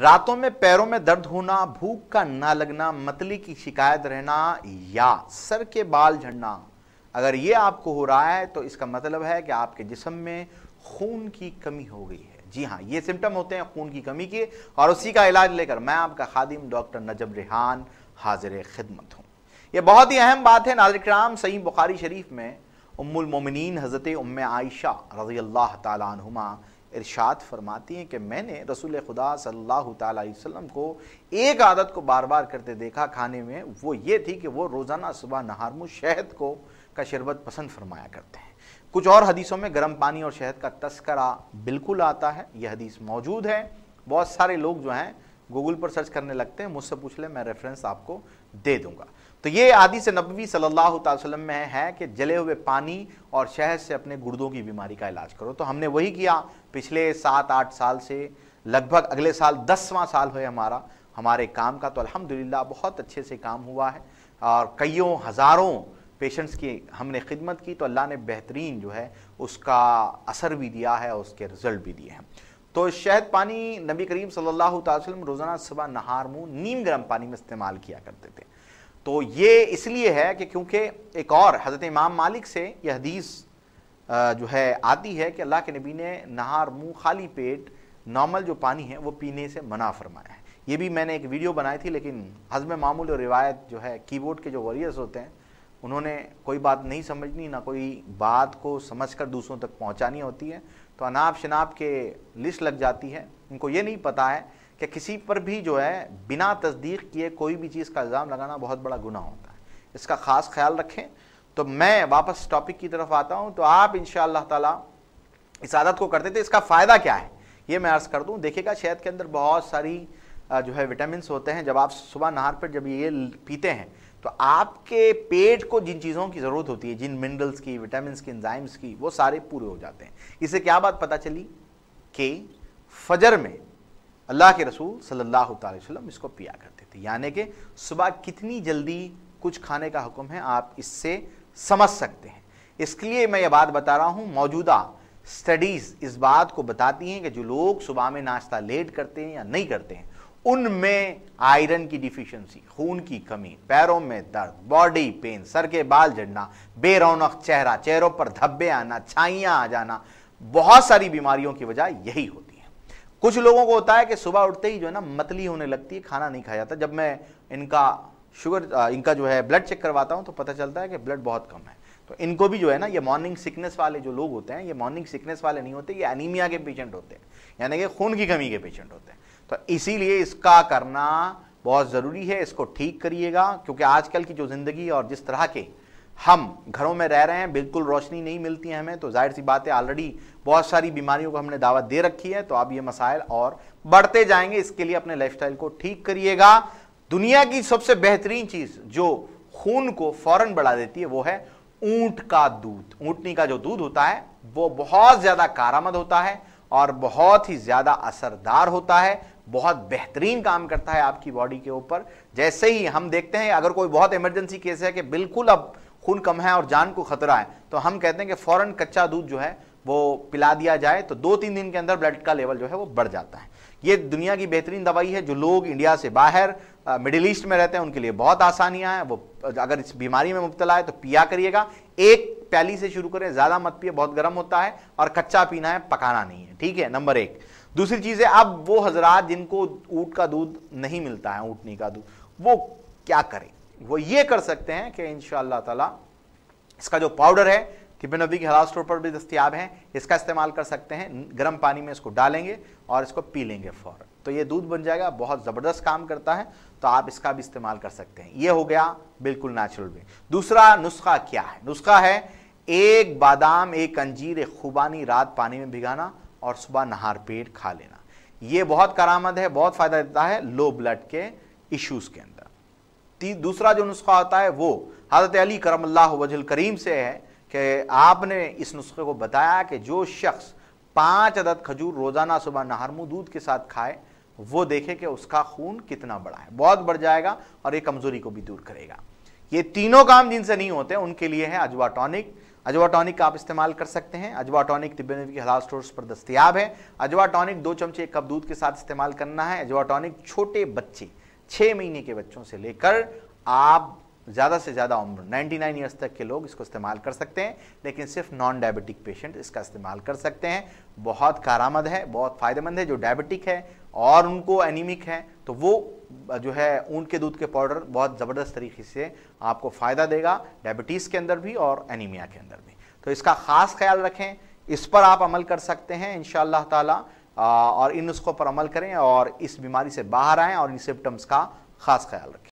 रातों में पैरों में दर्द होना भूख का ना लगना मतली की शिकायत रहना या सर के बाल झड़ना अगर ये आपको हो रहा है तो इसका मतलब है कि आपके जिसम में खून की कमी हो गई है जी हाँ ये सिम्टम होते हैं खून की कमी के और उसी का इलाज लेकर मैं आपका खादिम डॉक्टर नजब रिहान हाजिर खिदमत हूँ ये बहुत ही अहम बात है नाजर कराम सही बुखारी शरीफ में उम्मुल मोमिनीन हज़रत उम्म आयशा रज़ी अल्लाह तुमा इरशाद फरमाती हैं कि मैंने रसूल खुदा सल्लल्लाहु अलैहि वसल्लम को एक आदत को बार बार करते देखा खाने में वो ये थी कि वो रोज़ाना सुबह नहारमू शहद को का शरबत पसंद फरमाया करते हैं कुछ और हदीसों में गर्म पानी और शहद का तस्करा बिल्कुल आता है यह हदीस मौजूद है बहुत सारे लोग जो हैं गूगल पर सर्च करने लगते हैं मुझसे पूछ ले मैं रेफरेंस आपको दे दूंगा तो ये आदि से नबी सल्लल्लाहु अलैहि में है कि जले हुए पानी और शहद से अपने गुर्दों की बीमारी का इलाज करो तो हमने वही किया पिछले सात आठ साल से लगभग अगले साल दसवां साल हुए हमारा हमारे काम का तो अल्हम्दुलिल्लाह बहुत अच्छे से काम हुआ है और कईयों हज़ारों पेशेंट्स की हमने खिदमत की तो अल्लाह ने बेहतरीन जो है उसका असर भी दिया है उसके रिज़ल्ट भी दिए हैं तो शहद पानी नबी करीम सल्लल्लाहु अलैहि वसल्लम रोज़ाना सुबह नहार मुँह नीम गर्म पानी में इस्तेमाल किया करते थे तो ये इसलिए है कि क्योंकि एक और हज़रत इमाम मालिक से यह हदीस जो है आती है कि अल्लाह के नबी ने नहार मुंह खाली पेट नॉर्मल जो पानी है वो पीने से मना फरमाया है ये भी मैंने एक वीडियो बनाई थी लेकिन हजम मामूल और रिवायत जो है कीबोर्ड के जो वॉरियर्स होते हैं उन्होंने कोई बात नहीं समझनी ना कोई बात को समझ कर दूसरों तक पहुँचानी होती है तो अनाप शनाप के लिस्ट लग जाती है उनको ये नहीं पता है कि किसी पर भी जो है बिना तस्दीक किए कोई भी चीज़ का इल्ज़ाम लगाना बहुत बड़ा गुना होता है इसका ख़ास ख्याल रखें तो मैं वापस टॉपिक की तरफ आता हूँ तो आप इन ताला इस आदत को करते थे इसका फ़ायदा क्या है ये मैं अर्ज़ कर दूँ देखिएगा शहद के अंदर बहुत सारी जो है विटामिन होते हैं जब आप सुबह नहार पर जब ये पीते हैं तो आपके पेट को जिन चीज़ों की ज़रूरत होती है जिन मिनरल्स की विटामिन की इंजाइम्स की वो सारे पूरे हो जाते हैं इसे क्या बात पता चली कि फजर में अल्लाह के रसूल सल्लल्लाहु अलैहि वसल्लम इसको पिया करते थे यानी कि सुबह कितनी जल्दी कुछ खाने का हुक्म है आप इससे समझ सकते हैं इसके लिए मैं ये बात बता रहा हूँ मौजूदा स्टडीज़ इस बात को बताती हैं कि जो लोग सुबह में नाश्ता लेट करते हैं या नहीं करते हैं उनमें आयरन की डिफिशेंसी खून की कमी पैरों में दर्द बॉडी पेन सर के बाल झड़ना बेरौनक चेहरा चेहरों पर धब्बे आना छाइयाँ आ जाना बहुत सारी बीमारियों की वजह यही होती कुछ लोगों को होता है कि सुबह उठते ही जो है ना मतली होने लगती है खाना नहीं खाया जाता जब मैं इनका शुगर इनका जो है ब्लड चेक करवाता हूँ तो पता चलता है कि ब्लड बहुत कम है तो इनको भी जो है ना ये मॉर्निंग सिकनेस वाले जो लोग होते हैं ये मॉर्निंग सिकनेस वाले नहीं होते ये एनीमिया के पेशेंट होते हैं यानी कि खून की कमी के पेशेंट होते हैं तो इसीलिए इसका करना बहुत ज़रूरी है इसको ठीक करिएगा क्योंकि आजकल की जो ज़िंदगी और जिस तरह के हम घरों में रह रहे हैं बिल्कुल रोशनी नहीं मिलती है हमें तो जाहिर सी बात है ऑलरेडी बहुत सारी बीमारियों को हमने दावा दे रखी है तो आप ये मसाइल और बढ़ते जाएंगे इसके लिए अपने लाइफस्टाइल को ठीक करिएगा दुनिया की सबसे बेहतरीन चीज़ जो खून को फौरन बढ़ा देती है वो है ऊंट का दूध ऊंटनी का जो दूध होता है वो बहुत ज़्यादा कारामद होता है और बहुत ही ज़्यादा असरदार होता है बहुत बेहतरीन काम करता है आपकी बॉडी के ऊपर जैसे ही हम देखते हैं अगर कोई बहुत इमरजेंसी केस है कि बिल्कुल अब खून कम है और जान को खतरा है तो हम कहते हैं कि फ़ौरन कच्चा दूध जो है वो पिला दिया जाए तो दो तीन दिन के अंदर ब्लड का लेवल जो है वो बढ़ जाता है ये दुनिया की बेहतरीन दवाई है जो लोग इंडिया से बाहर मिडिल ईस्ट में रहते हैं उनके लिए बहुत आसानियाँ हैं वो अगर इस बीमारी में मुबतला है तो पिया करिएगा एक प्याली से शुरू करें ज़्यादा मत पिए बहुत गर्म होता है और कच्चा पीना है पकाना नहीं है ठीक है नंबर एक दूसरी चीज़ है अब वो हजरात जिनको ऊँट का दूध नहीं मिलता है ऊँटनी का दूध वो क्या करें वो ये कर सकते हैं कि इन ताला इसका जो पाउडर है किबनबी के हलाल स्टोर पर भी दस्तियाब हैं इसका इस्तेमाल कर सकते हैं गर्म पानी में इसको डालेंगे और इसको पी लेंगे फ़ौर तो ये दूध बन जाएगा बहुत ज़बरदस्त काम करता है तो आप इसका भी इस्तेमाल कर सकते हैं ये हो गया बिल्कुल नेचुरल वे दूसरा नुस्खा क्या है नुस्खा है एक बादाम एक अंजीर एक खूबानी रात पानी में भिगाना और सुबह नहार पेट खा लेना ये बहुत करामद है बहुत फ़ायदा देता है लो ब्लड के इश्यूज़ के अंदर दूसरा जो नुस्खा होता है वो हज़रत अली करम वजल करीम से है कि आपने इस नुस्खे को बताया कि जो शख्स पाँच अदद खजूर रोज़ाना सुबह नहरमू दूध के साथ खाए वो देखे कि उसका खून कितना बड़ा है बहुत बढ़ जाएगा और ये कमज़ोरी को भी दूर करेगा ये तीनों काम जिनसे नहीं होते उनके लिए है अजवा टॉनिक अजवा टॉनिक का आप इस्तेमाल कर सकते हैं अजवा टॉनिक तिब्बन की हलाल स्टोर्स पर दस्तियाब है अजवा टॉनिक दो चमचे एक कप दूध के साथ इस्तेमाल करना है अजवा टॉनिक छोटे बच्चे छः महीने के बच्चों से लेकर आप ज़्यादा से ज़्यादा उम्र 99 नाइन ईयर्स तक के लोग इसको इस्तेमाल कर सकते हैं लेकिन सिर्फ नॉन डायबिटिक पेशेंट इसका इस्तेमाल कर सकते हैं बहुत कारामद है बहुत फ़ायदेमंद है जो डायबिटिक है और उनको एनीमिक है तो वो जो है ऊंट के दूध के पाउडर बहुत ज़बरदस्त तरीके से आपको फ़ायदा देगा डायबिटीज़ के अंदर भी और एनीमिया के अंदर भी तो इसका ख़ास ख्याल रखें इस पर आप अमल कर सकते हैं इन ताला और इन नुस्खों पर अमल करें और इस बीमारी से बाहर आएँ और इन सिम्टम्स का ख़ास ख्याल रखें